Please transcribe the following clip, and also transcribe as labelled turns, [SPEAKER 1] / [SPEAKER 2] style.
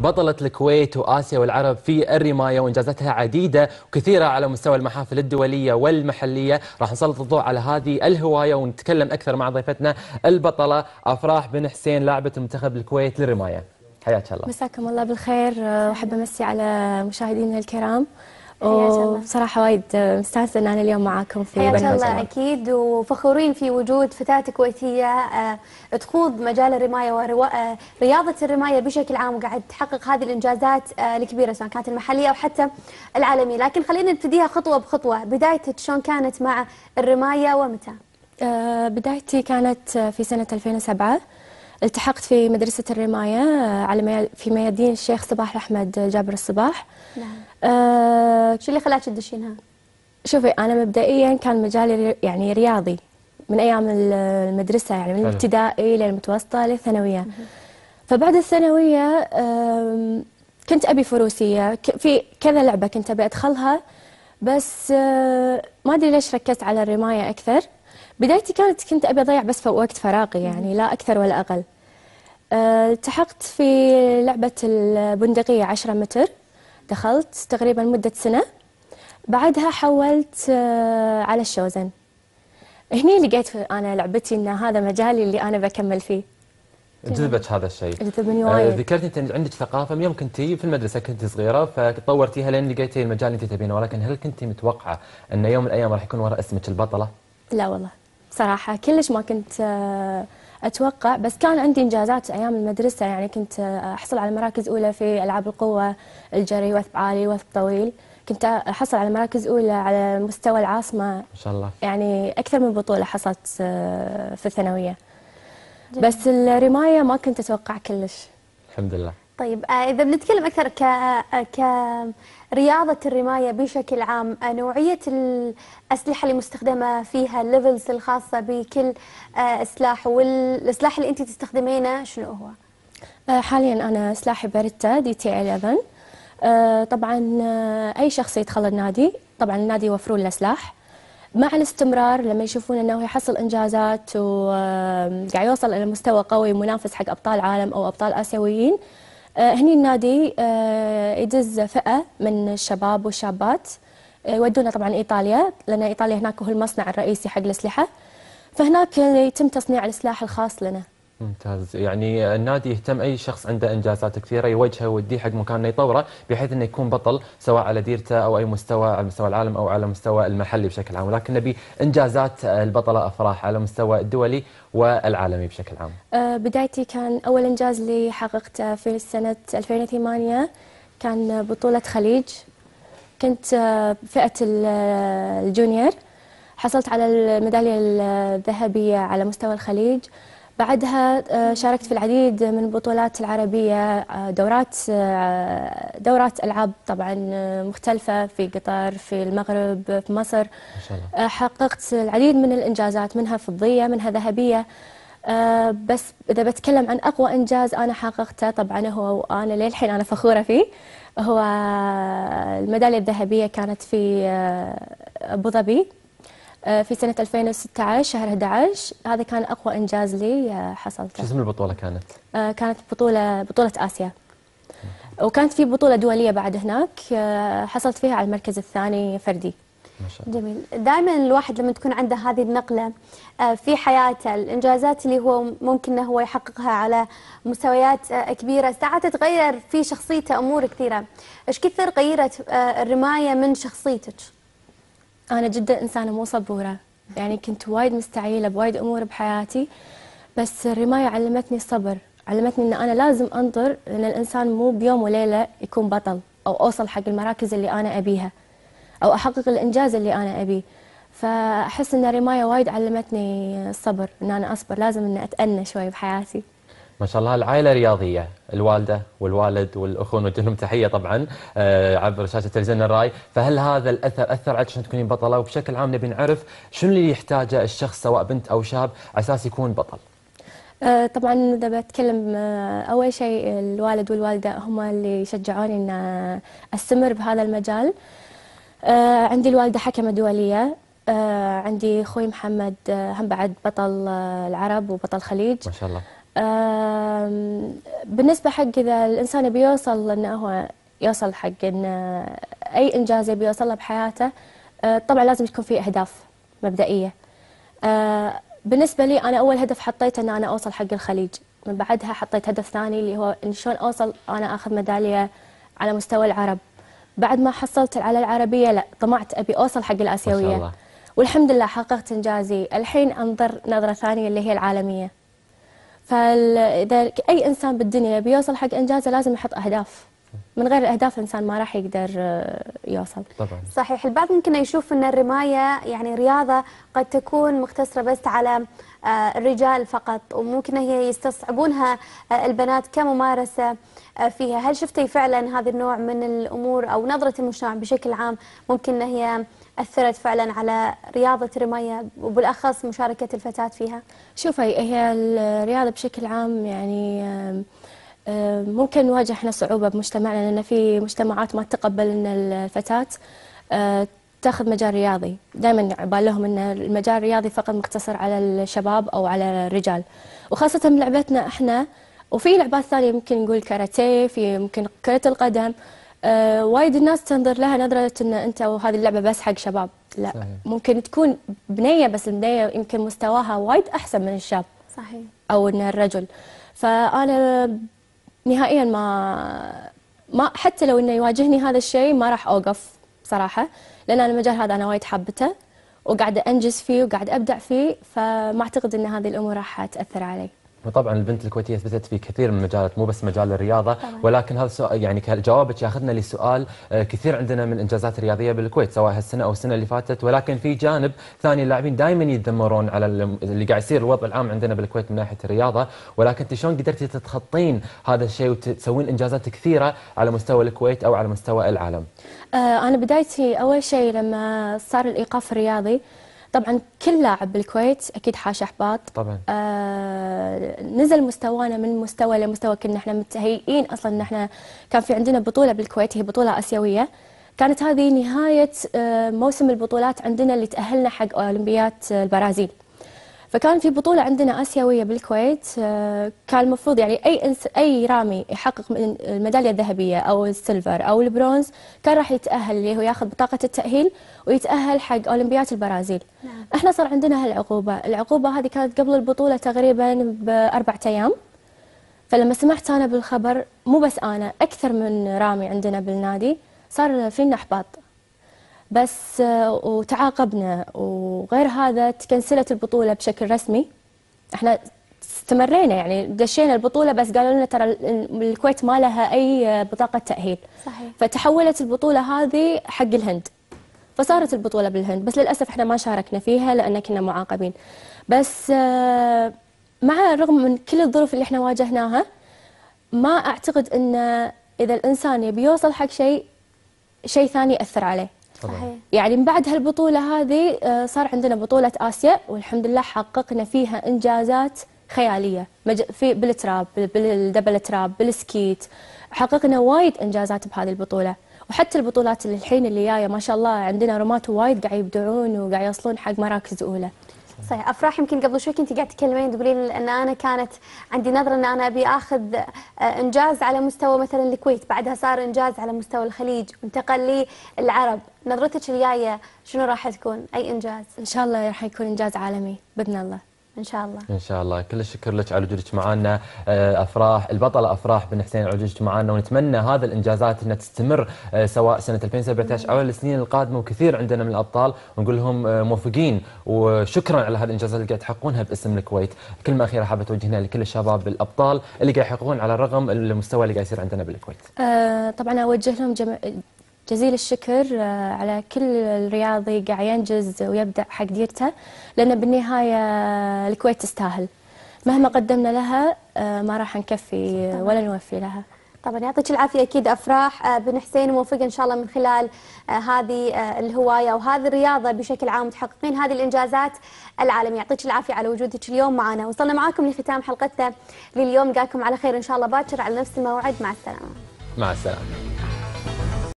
[SPEAKER 1] بطلة الكويت وآسيا والعرب في الرماية وإنجازاتها عديدة وكثيرة على مستوى المحافل الدولية والمحلية راح نسلط الضوء على هذه الهواية ونتكلم أكثر مع ضيفتنا البطلة أفراح بن حسين لاعبة منتخب الكويت للرماية حياك الله
[SPEAKER 2] مساكم الله بالخير وأحب أمسي على مشاهدينا الكرام وبصراحة وايد مستانسة أن أنا اليوم معاكم في برنامج الله
[SPEAKER 3] أكيد وفخورين في وجود فتاة كويتية آه، تخوض مجال الرماية ورياضة آه، الرماية بشكل عام وقاعد تحقق هذه الإنجازات الكبيرة آه، سواء كانت المحلية أو حتى العالمية لكن خلينا نبتديها خطوة بخطوة بدايتك شلون كانت مع الرماية ومتى؟
[SPEAKER 2] بدايتي كانت في سنة 2007 التحقت في مدرسة الرماية آه، على في ميادين الشيخ صباح الأحمد آه، جابر الصباح نعم آه شو اللي خلاك تدشينها؟ شوفي أنا مبدئيا كان مجالي يعني رياضي من أيام المدرسة يعني من الابتدائي للمتوسطة للثانوية فبعد الثانوية كنت أبي فروسية في كذا لعبة كنت أبي أدخلها بس آه، ما أدري ليش ركزت على الرماية أكثر بدايتي كانت كنت أبي أضيع بس وقت فراغي يعني لا أكثر ولا أقل آه، التحقت في لعبة البندقية 10 متر دخلت تقريبا مدة سنة بعدها حولت آه، على الشوزن هني لقيت أنا لعبتي أن هذا مجالي اللي أنا بكمل فيه جذبت
[SPEAKER 1] هذا الشيء جذبني آه، وايد ذكرت انت عندك ثقافه من يوم كنتي في المدرسه كنت صغيره فطورتيها لين لقيتي المجال اللي انت تبينه ولكن هل كنتي متوقعه ان يوم من الايام راح يكون وراء اسمك البطله؟
[SPEAKER 2] لا والله صراحة كلش ما كنت آه، أتوقع بس كان عندي إنجازات أيام المدرسة يعني كنت آه، أحصل على مراكز أولى في ألعاب القوة الجري وثب عالي وثب طويل كنت آه، أحصل على مراكز أولى على مستوى العاصمة ما شاء الله يعني أكثر من بطولة حصلت
[SPEAKER 3] في الثانوية بس الرماية ما كنت أتوقع كلش الحمد لله طيب آه، اذا بنتكلم اكثر ك آه، كرياضه الرمايه بشكل عام آه، نوعيه الاسلحه اللي مستخدمه فيها الليفلز الخاصه بكل سلاح والسلاح اللي انت تستخدمينه شنو هو؟ حاليا
[SPEAKER 2] انا سلاحي باريتا دي تي 11 طبعا اي شخص يدخل النادي طبعا النادي يوفرون له سلاح مع الاستمرار لما يشوفون انه يحصل انجازات وقاعد يوصل الى مستوى قوي منافس حق ابطال عالم او ابطال اسيويين آه، هني النادي آه، يدز فئة من الشباب والشابات آه، يودونا طبعا إيطاليا لأن إيطاليا هناك هو المصنع الرئيسي حق الأسلحة فهناك يتم تصنيع السلاح الخاص لنا
[SPEAKER 1] ممتاز يعني النادي يهتم اي شخص عنده انجازات كثيره يوجهه ويوديه حق مكان انه يطوره بحيث انه يكون بطل سواء على ديرته او اي مستوى على مستوى العالم او على مستوى المحلي بشكل عام ولكن نبي انجازات البطله افراح على مستوى الدولي والعالمي بشكل عام.
[SPEAKER 2] أه، بدايتي كان اول انجاز لي حققته في سنه 2008 كان بطوله خليج كنت أه، فئه أه، الجونيور حصلت على الميداليه الذهبيه على مستوى الخليج بعدها آه، شاركت في العديد من البطولات العربية آه، دورات آه، دورات ألعاب طبعا مختلفة في قطر في المغرب في مصر ما شاء الله. حققت العديد من الإنجازات منها فضية منها ذهبية بس إذا بتكلم عن أقوى إنجاز أنا حققته طبعا هو وأنا للحين أنا فخورة فيه هو الميدالية الذهبية كانت في أبو ظبي آه، في سنة 2016 شهر 11 هذا كان أقوى إنجاز لي آه، حصلته شو اسم
[SPEAKER 1] البطولة كانت؟
[SPEAKER 2] آه، كانت بطولة بطولة
[SPEAKER 3] آسيا وكانت في بطولة دولية بعد هناك حصلت فيها على المركز الثاني فردي جميل دائما الواحد لما تكون عنده هذه النقلة في حياته الإنجازات اللي هو ممكن هو يحققها على مستويات كبيرة ساعات تتغير في شخصيته أمور كثيرة إيش كثر غيرت الرماية من شخصيتك؟ أنا جدا إنسانة مو صبورة يعني كنت وايد مستعجلة بوايد
[SPEAKER 2] أمور بحياتي بس الرماية علمتني الصبر علمتني أن أنا لازم أنطر لأن الإنسان مو بيوم وليلة يكون بطل أو أوصل حق المراكز اللي أنا أبيها أو أحقق الإنجاز اللي أنا أبيه فأحس أن الرماية وايد علمتني الصبر أن أنا أصبر لازم أن أتأنى شوي بحياتي
[SPEAKER 1] ما شاء الله العائلة رياضية الوالدة والوالد والأخون نوجه لهم تحية طبعا آه، عبر شاشة تلفزيون الرأي فهل هذا الأثر أثر عليك عشان تكونين بطلة وبشكل عام نبي نعرف شنو اللي يحتاجه الشخص سواء بنت أو شاب أساس يكون بطل
[SPEAKER 2] آه، طبعا اذا بتكلم آه، اول شيء الوالد والوالده هم اللي شجعوني ان استمر بهذا المجال عندي الوالده حكمه دوليه عندي اخوي محمد هم بعد بطل العرب وبطل خليج ما شاء الله بالنسبة حق إذا الإنسان بيوصل إنه هو يوصل حق إن أي إنجاز يبي بحياته آه، طبعا لازم يكون في أهداف مبدئية آه، بالنسبة لي أنا أول هدف حطيته إن أنا أوصل حق الخليج من بعدها حطيت هدف ثاني اللي هو إن شلون أوصل أنا أخذ ميدالية على مستوى العرب بعد ما حصلت على العربية لا طمعت أبي أوصل حق الآسيوية والحمد لله حققت إنجازي الحين أنظر نظرة ثانية اللي هي العالمية فاذا اي انسان بالدنيا بيوصل حق انجازه
[SPEAKER 3] لازم يحط اهداف من غير الاهداف الانسان ما راح يقدر آه، يوصل طبعا صحيح البعض ممكن يشوف ان الرمايه يعني رياضه قد تكون مقتصره بس على آه، الرجال فقط وممكن هي يستصعبونها آه، البنات كممارسه فيها هل شفتي فعلا هذا النوع من الامور او نظره المجتمع بشكل عام ممكن ان هي أثرت فعلا على رياضة الرماية وبالأخص مشاركة الفتاة فيها؟ شوفي هي الرياضة بشكل عام يعني آه، ممكن
[SPEAKER 2] نواجه احنا صعوبة بمجتمعنا لأن في مجتمعات ما تتقبل أن الفتاة آه، تاخذ مجال رياضي دائما لهم أن المجال الرياضي فقط مقتصر على الشباب أو على الرجال وخاصة لعبتنا احنا وفي لعبات ثانية ممكن نقول كاراتيه في ممكن كرة القدم أه وايد الناس تنظر لها نظرة أن أنت وهذه اللعبة بس حق شباب لا صحيح. ممكن تكون بنية بس البنية يمكن مستواها وايد أحسن من الشاب صحيح أو أن الرجل فأنا نهائيا ما ما حتى لو انه يواجهني هذا الشيء ما راح اوقف بصراحه لان انا المجال هذا انا وايد حابته وقاعده انجز فيه وقاعده ابدع فيه فما اعتقد ان هذه الامور راح تاثر علي
[SPEAKER 1] وطبعا البنت الكويتيه اثبتت في كثير من المجالات مو بس مجال الرياضه طبعا. ولكن هذا السؤال يعني جوابك ياخذنا لسؤال آه، كثير عندنا من الانجازات الرياضيه بالكويت سواء هالسنه او السنه اللي فاتت ولكن في جانب ثاني اللاعبين دائما يتذمرون على اللي قاعد يصير الوضع العام عندنا بالكويت من ناحيه الرياضه ولكن انت شلون قدرتي تتخطين هذا الشيء وتسوين انجازات كثيره على مستوى الكويت او على مستوى العالم؟
[SPEAKER 2] آه انا بدايتي اول شيء لما صار الايقاف الرياضي طبعا كل لاعب بالكويت اكيد حاش احباط طبعا آه نزل مستوانا من مستوى لمستوى كنا احنا متهيئين اصلا ان احنا كان في عندنا بطوله بالكويت هي بطوله اسيويه كانت هذه نهايه آه موسم البطولات عندنا اللي تاهلنا حق اولمبياد آه، البرازيل فكان في بطوله عندنا اسيويه بالكويت آه، كان المفروض يعني اي انس اي رامي يحقق الميداليه الذهبيه او السيلفر او البرونز كان راح يتاهل اللي هو ياخذ بطاقه التاهيل ويتاهل حق اولمبياد البرازيل نعم. احنا صار عندنا هالعقوبه العقوبه هذه كانت قبل البطوله تقريبا باربع ايام فلما سمعت انا بالخبر مو بس انا اكثر من رامي عندنا بالنادي صار فينا احباط بس وتعاقبنا وغير هذا تكنسلت البطوله بشكل رسمي احنا استمرينا يعني دشينا البطوله بس قالوا لنا ترى الكويت ما لها اي بطاقه تاهيل صحيح فتحولت البطوله هذه حق الهند فصارت البطوله بالهند بس للاسف احنا ما شاركنا فيها لان كنا معاقبين بس مع الرغم من كل الظروف اللي احنا واجهناها ما اعتقد ان اذا الانسان يبي يوصل حق شيء شيء ثاني ياثر عليه طبعا. يعني من بعد هالبطولة هذه آه، صار عندنا بطولة آسيا والحمد لله حققنا فيها إنجازات خيالية في بالتراب بالدبل تراب بالسكيت حققنا وايد إنجازات بهذه البطولة وحتى البطولات اللي الحين اللي جاية ما شاء الله
[SPEAKER 3] عندنا رومات وايد قاعد يبدعون وقاعد يوصلون حق مراكز أولى صحيح افراح يمكن قبل شوي كنت قاعد تتكلمين تقولين ان انا كانت عندي نظره ان انا ابي اخذ آه، انجاز على مستوى مثلا الكويت بعدها صار انجاز على مستوى الخليج وانتقل للعرب نظرتك الجايه شنو راح تكون اي انجاز ان شاء الله راح يكون انجاز عالمي باذن الله ان شاء الله
[SPEAKER 1] ان شاء الله كل الشكر لك على وجودك معنا آه، افراح البطله افراح بن حسين على وجودك معنا ونتمنى هذا الانجازات انها تستمر آه، سواء سنه 2017 او السنين القادمه وكثير عندنا من الابطال ونقول لهم آه، موفقين وشكرا على هذه الانجازات اللي قاعد تحققونها باسم الكويت كلمه اخيره حابه توجهها لكل الشباب الابطال اللي قاعد يحققون على الرغم المستوى اللي قاعد يصير عندنا بالكويت
[SPEAKER 2] أه طبعا اوجه لهم جم... جزيل الشكر آه، على كل رياضي قاعد ينجز ويبدع حق ديرته لأن بالنهاية الكويت تستاهل مهما قدمنا لها آه، ما راح نكفي ولا نوفي لها
[SPEAKER 3] طبعا يعطيك العافيه اكيد افراح آه، بن حسين موفقه ان شاء الله من خلال هذه الهوايه وهذه الرياضه بشكل عام تحققين هذه الانجازات العالميه يعطيك العافيه على وجودك اليوم معنا وصلنا معاكم لختام حلقتنا لليوم جاكم على خير ان شاء الله باكر على نفس الموعد مع السلامه
[SPEAKER 1] مع السلامه